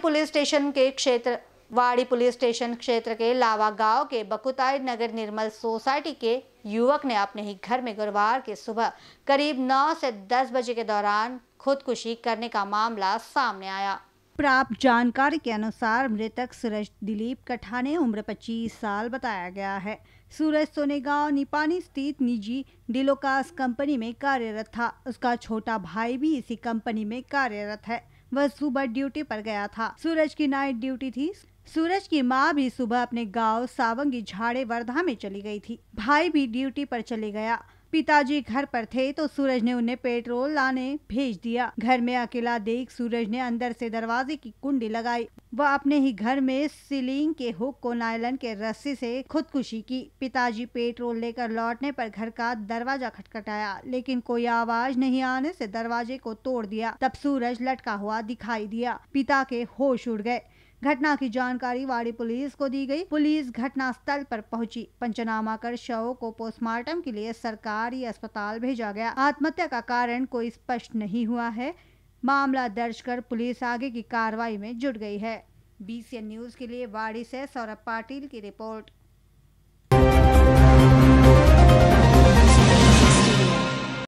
वाड़ी police station के क्षेत्र वाड़ी पुलिस स्टेशन क्षेत्र के लावा गांव के बकुताई नगर निर्मल सोसाइटी के युवक ने अपने ही घर में गुरुवार के सुबह करीब 9 से 10 बजे के दौरान खुदकुशी करने का मामला सामने आया प्राप्त जानकारी के अनुसार मृतक सूरज दिलीप कठाने उम्र 25 साल बताया गया है सूरज सोनेगांव निपानी स्थित निजी डिलोकास कंपनी में कार्यरत था उसका छोटा भाई भी इसी कंपनी में कार्यरत है वह सुबह ड्यूटी पर गया था सूरज की नाइट ड्यूटी थी सूरज की माँ भी सुबह अपने गांव सावंगी झाड़े वर्धा में चली गई थी भाई भी ड्यूटी पर चले गया पिताजी घर पर थे तो सूरज ने उन्हें पेट्रोल लाने भेज दिया घर में अकेला देख सूरज ने अंदर से दरवाजे की कुंडी लगाई वह अपने ही घर में सिलिंग के हुक को नायलन के रस्सी से खुदकुशी की पिताजी पेट्रोल लेकर लौटने पर घर का दरवाजा खटखटाया लेकिन कोई आवाज नहीं आने से दरवाजे को तोड़ दिया तब सूरज लटका हुआ दिखाई दिया पिता के होश उड़ गए घटना की जानकारी वाड़ी पुलिस को दी गई पुलिस घटना स्थल पर पहुंची पंचनामा कर शवों को पोस्टमार्टम के लिए सरकारी अस्पताल भेजा गया आत्महत्या का कारण कोई स्पष्ट नहीं हुआ है मामला दर्ज कर पुलिस आगे की कार्रवाई में जुट गई है बी न्यूज के लिए वाड़ी से सौरभ पाटिल की रिपोर्ट